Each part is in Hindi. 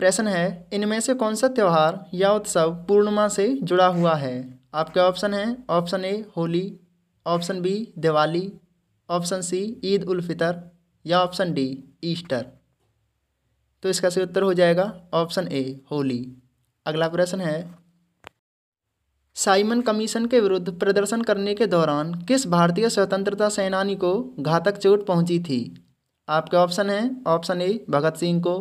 प्रश्न है इनमें से कौन सा त्यौहार या उत्सव पूर्णिमा से जुड़ा हुआ है आपके ऑप्शन हैं option A Holi option B Diwali option C Eid ul Fitr या ऑप्शन डी ईस्टर तो इसका सही उत्तर हो जाएगा ऑप्शन ए होली अगला प्रश्न है साइमन कमीशन के विरुद्ध प्रदर्शन करने के दौरान किस भारतीय स्वतंत्रता सेनानी को घातक चोट पहुंची थी आपके ऑप्शन हैं ऑप्शन ए भगत सिंह को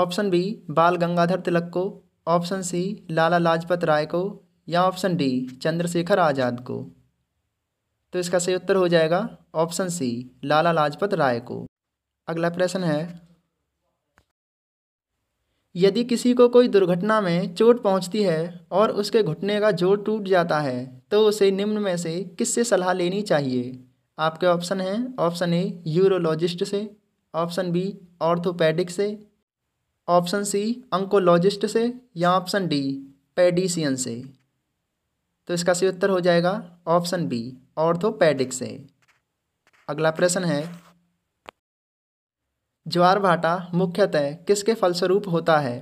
ऑप्शन बी बाल गंगाधर तिलक को ऑप्शन सी लाला लाजपत राय को या ऑप्शन डी चंद्रशेखर आज़ाद को तो इसका सही उत्तर हो जाएगा ऑप्शन सी लाला लाजपत राय को अगला प्रश्न है यदि किसी को कोई दुर्घटना में चोट पहुंचती है और उसके घुटने का जोड़ टूट जाता है तो उसे निम्न में से किससे सलाह लेनी चाहिए आपके ऑप्शन हैं ऑप्शन ए यूरोलॉजिस्ट से ऑप्शन बी ऑर्थोपेडिक से ऑप्शन सी अंकोलॉजिस्ट से या ऑप्शन डी पेडिसियन से तो इसका सही उत्तर हो जाएगा ऑप्शन बी ऑर्थोपेडिक से अगला प्रश्न है ज्वार भाटा मुख्यतः किसके फलस्वरूप होता है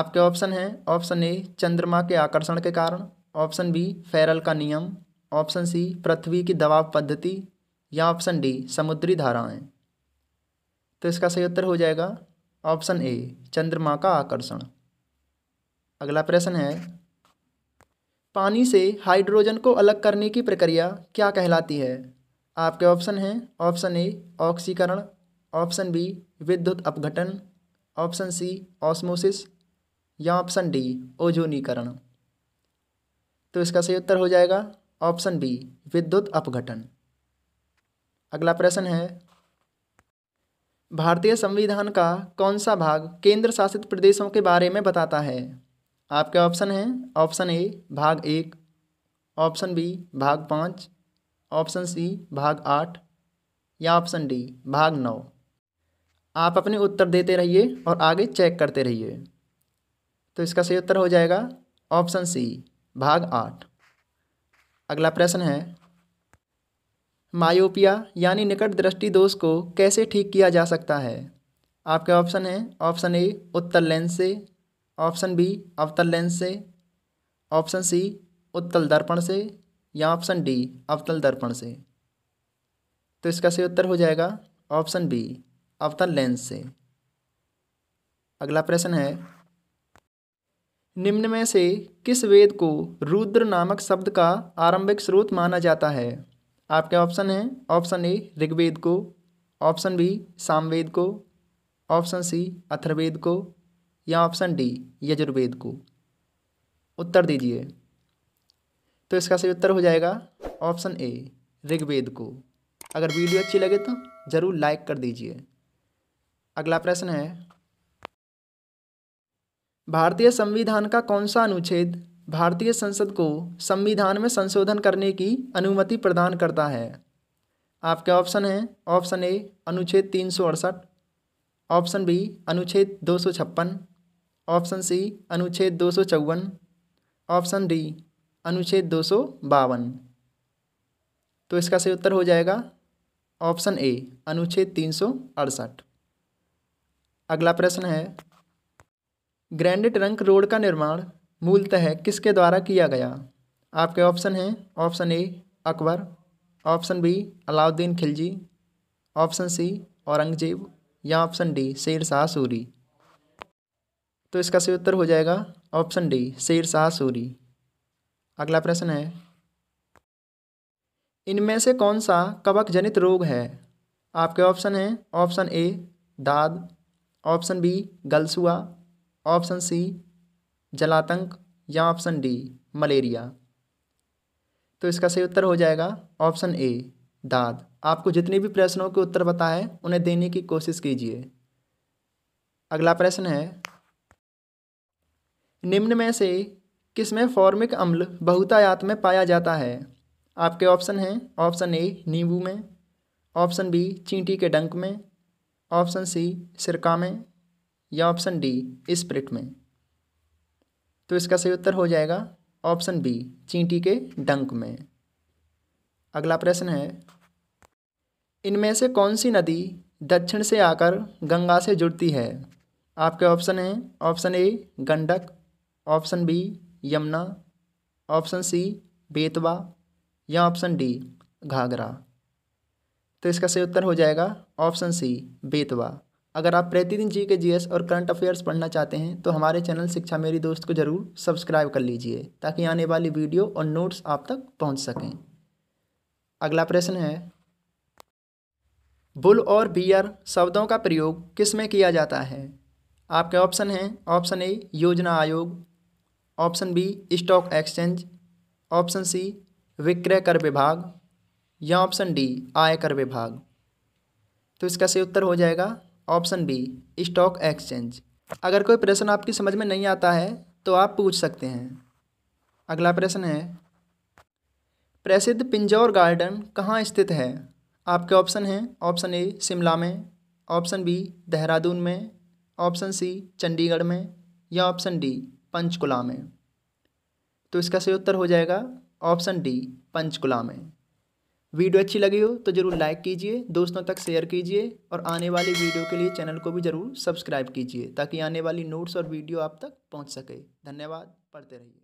आपके ऑप्शन हैं ऑप्शन ए चंद्रमा के आकर्षण के कारण ऑप्शन बी फेरल का नियम ऑप्शन सी पृथ्वी की दबाव पद्धति या ऑप्शन डी समुद्री धाराएं तो इसका सही उत्तर हो जाएगा ऑप्शन ए चंद्रमा का आकर्षण अगला प्रश्न है पानी से हाइड्रोजन को अलग करने की प्रक्रिया क्या कहलाती है आपके ऑप्शन हैं ऑप्शन ए ऑक्सीकरण ऑप्शन बी विद्युत अपघटन ऑप्शन सी ऑस्मोसिस या ऑप्शन डी ओजोनीकरण तो इसका सही उत्तर हो जाएगा ऑप्शन बी विद्युत अपघटन अगला प्रश्न है भारतीय संविधान का कौन सा भाग केंद्र शासित प्रदेशों के बारे में बताता है आपके ऑप्शन हैं ऑप्शन ए भाग एक ऑप्शन बी भाग पाँच ऑप्शन सी भाग आठ या ऑप्शन डी भाग नौ आप अपने उत्तर देते रहिए और आगे चेक करते रहिए तो इसका सही उत्तर हो जाएगा ऑप्शन सी भाग आठ अगला प्रश्न है मायोपिया यानी निकट दृष्टि दोष को कैसे ठीक किया जा सकता है आपके ऑप्शन हैं ऑप्शन ए उत्तल लेंस से ऑप्शन बी अवतल लेंस से ऑप्शन सी उत्तल दर्पण से या ऑप्शन डी अवतल दर्पण से तो इसका सही उत्तर हो जाएगा ऑप्शन बी अवतल लेंस से अगला प्रश्न है निम्न में से किस वेद को रुद्र नामक शब्द का आरंभिक स्रोत माना जाता है आपके ऑप्शन हैं ऑप्शन ए ऋग्वेद को ऑप्शन बी सामवेद को ऑप्शन सी अथर्वेद को या ऑप्शन डी यजुर्वेद को उत्तर दीजिए तो इसका सही उत्तर हो जाएगा ऑप्शन ए ऋग्वेद को अगर वीडियो अच्छी लगे तो ज़रूर लाइक कर दीजिए अगला प्रश्न है भारतीय संविधान का कौन सा अनुच्छेद भारतीय संसद को संविधान में संशोधन करने की अनुमति प्रदान करता है आपके ऑप्शन हैं ऑप्शन ए अनुच्छेद तीन सौ अड़सठ ऑप्शन बी अनुच्छेद दो सौ छप्पन ऑप्शन सी अनुच्छेद दो सौ चौवन ऑप्शन डी अनुच्छेद दो सौ बावन तो इसका सही उत्तर हो जाएगा ऑप्शन ए अनुच्छेद तीन सौ अड़सठ अगला प्रश्न है ग्रैंड ट्रंक रोड का निर्माण मूलतः किसके द्वारा किया गया आपके ऑप्शन हैं option A Akbar option B Alauddin Khilji option C Aurangzeb या ऑप्शन डी शेर शाह सूरी तो इसका सही उत्तर हो जाएगा ऑप्शन डी शेर शाह सूरी अगला प्रश्न है इनमें से कौन सा कवक जनित रोग है आपके ऑप्शन हैं ऑप्शन ए दाद ऑप्शन बी गलसुआ ऑप्शन सी जलातंक या ऑप्शन डी मलेरिया तो इसका सही उत्तर हो जाएगा ऑप्शन ए दाद आपको जितने भी प्रश्नों के उत्तर बताए उन्हें देने की कोशिश कीजिए अगला प्रश्न है निम्न में से किसमें फॉर्मिक अम्ल बहुतायात में पाया जाता है आपके ऑप्शन हैं ऑप्शन ए नींबू में ऑप्शन बी चींटी के डंक में ऑप्शन सी सिरका में या ऑप्शन डी स्प्रिट में तो इसका सही उत्तर हो जाएगा ऑप्शन बी चींटी के डंक में अगला प्रश्न है इनमें से कौन सी नदी दक्षिण से आकर गंगा से जुड़ती है आपके ऑप्शन हैं option A Gandak option B Yamuna option C Betwa या ऑप्शन डी घाघरा तो इसका सही उत्तर हो जाएगा ऑप्शन सी बेतवा अगर आप प्रतिदिन जी के एस और करंट अफेयर्स पढ़ना चाहते हैं तो हमारे चैनल शिक्षा मेरी दोस्त को ज़रूर सब्सक्राइब कर लीजिए ताकि आने वाली वीडियो और नोट्स आप तक पहुंच सकें अगला प्रश्न है बुल और बियर शब्दों का प्रयोग किस में किया जाता है आपके ऑप्शन हैं ऑप्शन ए योजना आयोग option B stock exchange option C विक्रय कर विभाग या ऑप्शन डी आयकर विभाग तो इसका सही उत्तर हो जाएगा ऑप्शन बी स्टॉक एक्सचेंज अगर कोई प्रश्न आपकी समझ में नहीं आता है तो आप पूछ सकते हैं अगला प्रश्न है प्रसिद्ध पिंजौर गार्डन कहाँ स्थित है आपके ऑप्शन हैं ऑप्शन ए शिमला में ऑप्शन बी देहरादून में ऑप्शन सी चंडीगढ़ में या ऑप्शन डी पंचकुला में तो इसका सही उत्तर हो जाएगा ऑप्शन डी पंचकुला में वीडियो अच्छी लगी हो तो ज़रूर लाइक कीजिए दोस्तों तक शेयर कीजिए और आने वाली वीडियो के लिए चैनल को भी ज़रूर सब्सक्राइब कीजिए ताकि आने वाली नोट्स और वीडियो आप तक पहुंच सके धन्यवाद पढ़ते रहिए